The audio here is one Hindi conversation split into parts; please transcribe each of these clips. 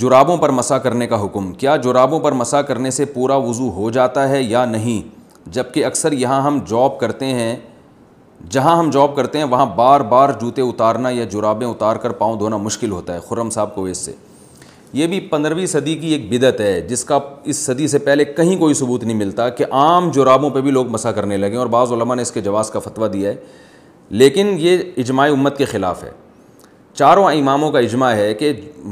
जुराबों पर मसा करने का हुक्म क्या जुराबों पर मसा करने से पूरा वज़ू हो जाता है या नहीं जबकि अक्सर यहाँ हम जॉब करते हैं जहाँ हम जॉब करते हैं वहाँ बार बार जूते उतारना या जुराबें उतार कर पाँव धोना मुश्किल होता है खुरम साहब को इससे ये भी पंद्रहवीं सदी की एक बिदत है जिसका इस सदी से पहले कहीं कोई सबूत नहीं मिलता कि आम जुराबों पर भी लोग मसा करने लगे और बाज़ ने इसके जवाब का फतवा दिया है लेकिन ये इजमाय उम्मत के ख़िलाफ़ है चारों इमामों का इजमा है कि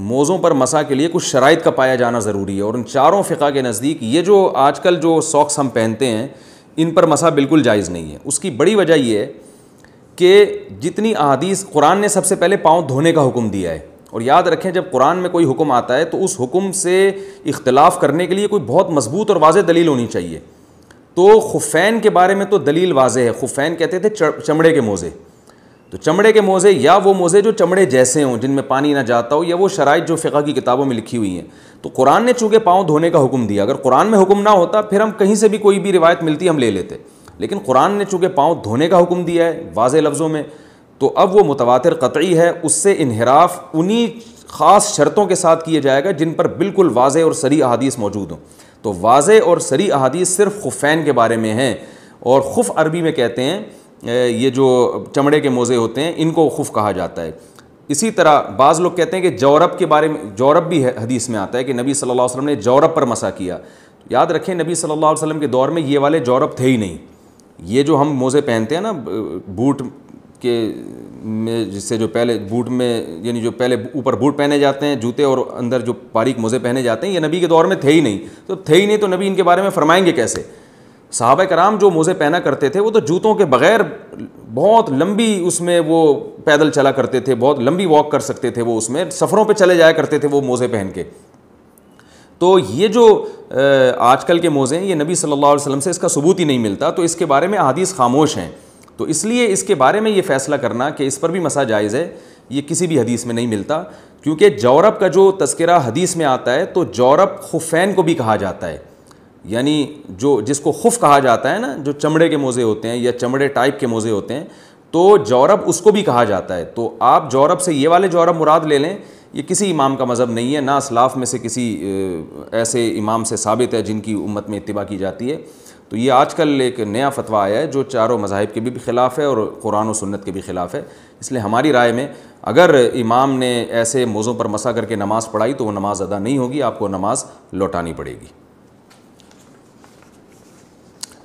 मौज़ों पर मसा के लिए कुछ शराइ का पाया जाना ज़रूरी है और उन चारों फ़िका के नज़दीक ये जो आजकल जो सॉक्स हम पहनते हैं इन पर मसा बिल्कुल जायज़ नहीं है उसकी बड़ी वजह यह है कि जितनी अहादीस कुरान ने सबसे पहले पाँव धोने का हुक्म दिया है और याद रखें जब कुरान में कोई हुक्म आता है तो उस हुक्म से इख्तलाफ करने के लिए कोई बहुत मजबूत और वाज दलील होनी चाहिए तो खुफैन के बारे में तो दलील वाज है खुफैन कहते थे चमड़े के मोज़े तो चमड़े के मोज़े या वो मोज़े जो चमड़े जैसे हों जिनमें पानी ना जाता हो या वो शराइ जो फ़िका की किताबों में लिखी हुई हैं तो कुरान ने चूँकि पाँव धोने का हुक्म दिया अगर कुरान में हुक्म ना होता फिर हम कहीं से भी कोई भी रिवायत मिलती हम ले लेते लेकिन कुरान ने चूँकि पाँव धोने का हुक्म दिया है वाज लफ्ज़ों में तो अब वो मुतवा कतई है उससे इनहराफ उन्हीं ख़ास शर्तों के साथ किया जाएगा जिन पर बिल्कुल वाज और सरी अहादीस मौजूद हों तो वाज और सरी अहादीस सिर्फ खुफैन के बारे में हैं और खुफ अरबी में कहते हैं ये जो चमड़े के मोज़े होते हैं इनको खुफ कहा जाता है इसी तरह बाज़ लोग कहते हैं कि जौरब के बारे में जौरब भी है हदीस में आता है कि नबी सल्लल्लाहु अलैहि वसल्लम ने जौरब पर मसा किया याद रखें नबी सल्लल्लाहु अलैहि वसल्लम के दौर में ये वाले जौरब थे ही नहीं ये जो हम मोज़े पहनते हैं ना बूट के में जिससे जो पहले बूट में यानी जो पहले ऊपर बूट पहने जाते हैं जूते और अंदर जो बारीक मोज़े पहने जाते हैं ये नबी के दौर में थे ही नहीं तो थे ही नहीं तो नबी इनके बारे में फरमाएंगे कैसे साहब कराम जो मोज़े पहना करते थे वो तो जूतों के बगैर बहुत लंबी उसमें वो पैदल चला करते थे बहुत लंबी वॉक कर सकते थे वो उसमें सफ़रों पे चले जाया करते थे वो मोज़े पहन के तो ये जो आजकल के मोज़े हैं ये नबी सल्लल्लाहु अलैहि वसल्लम से इसका सबूत ही नहीं मिलता तो इसके बारे में अदीस खामोश हैं तो इसलिए इसके बारे में ये फ़ैसला करना कि इस पर भी मसा जायज़ है ये किसी भी हदीस में नहीं मिलता क्योंकि जौरब का जो तस्करा हदीस में आता है तो जौरब खुफैन को भी कहा जाता है यानी जो जिसको खुफ कहा जाता है ना जो चमड़े के मोज़े होते हैं या चमड़े टाइप के मोज़े होते हैं तो जौरब उसको भी कहा जाता है तो आप जौरब से ये वाले जौरब मुराद ले लें ये किसी इमाम का मज़हब नहीं है ना असलाफ में से किसी ऐसे इमाम से साबित है जिनकी उम्मत में इतबा की जाती है तो ये आज कल एक नया फतवा आया है जो चारों मज़ाहिब के भी, भी ख़िलाफ़ है और कुरान और सुन्नत के भी ख़िलाफ़ है इसलिए हमारी राय में अगर इमाम ने ऐसे मौज़ों पर मसा करके नमाज़ पढ़ाई तो वो नमाज़ अदा नहीं होगी आपको नमाज़ लौटानी पड़ेगी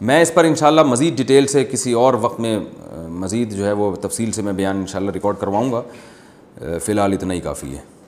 मैं इस पर इन मज़ीद डिटेल से किसी और वक्त में मज़ीद जो है वो तफसील से मैं बयान इन रिकॉर्ड करवाऊँगा फ़िलहाल इतना ही काफ़ी है